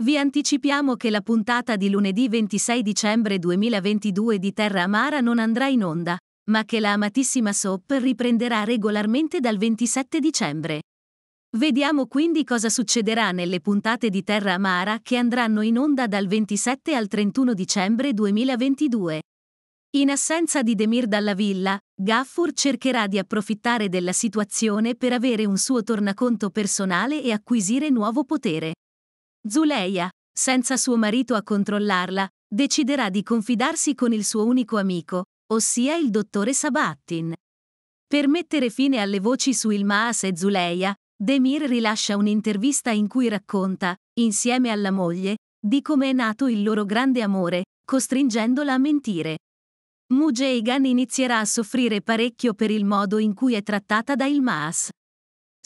Vi anticipiamo che la puntata di lunedì 26 dicembre 2022 di Terra Amara non andrà in onda, ma che la amatissima soap riprenderà regolarmente dal 27 dicembre. Vediamo quindi cosa succederà nelle puntate di Terra Amara che andranno in onda dal 27 al 31 dicembre 2022. In assenza di Demir dalla villa, Gaffur cercherà di approfittare della situazione per avere un suo tornaconto personale e acquisire nuovo potere. Zuleia, senza suo marito a controllarla, deciderà di confidarsi con il suo unico amico, ossia il dottore Sabattin. Per mettere fine alle voci su Ilmaas e Zuleia, Demir rilascia un'intervista in cui racconta, insieme alla moglie, di come è nato il loro grande amore, costringendola a mentire. Mujeigan inizierà a soffrire parecchio per il modo in cui è trattata da Ilmaas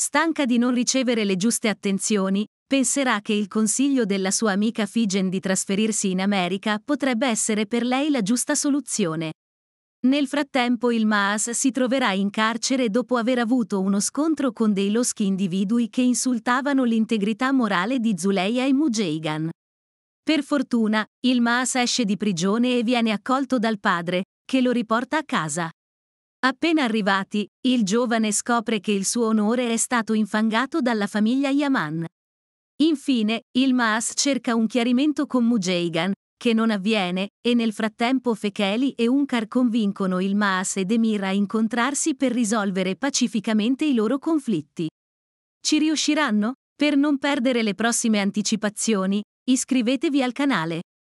stanca di non ricevere le giuste attenzioni, penserà che il consiglio della sua amica Figen di trasferirsi in America potrebbe essere per lei la giusta soluzione. Nel frattempo il Maas si troverà in carcere dopo aver avuto uno scontro con dei loschi individui che insultavano l'integrità morale di Zuleia e Mujeigan. Per fortuna, il Maas esce di prigione e viene accolto dal padre, che lo riporta a casa. Appena arrivati, il giovane scopre che il suo onore è stato infangato dalla famiglia Yaman. Infine, il Maas cerca un chiarimento con Mujeigan, che non avviene, e nel frattempo Fekeli e Unkar convincono il Maas ed Emir a incontrarsi per risolvere pacificamente i loro conflitti. Ci riusciranno? Per non perdere le prossime anticipazioni, iscrivetevi al canale.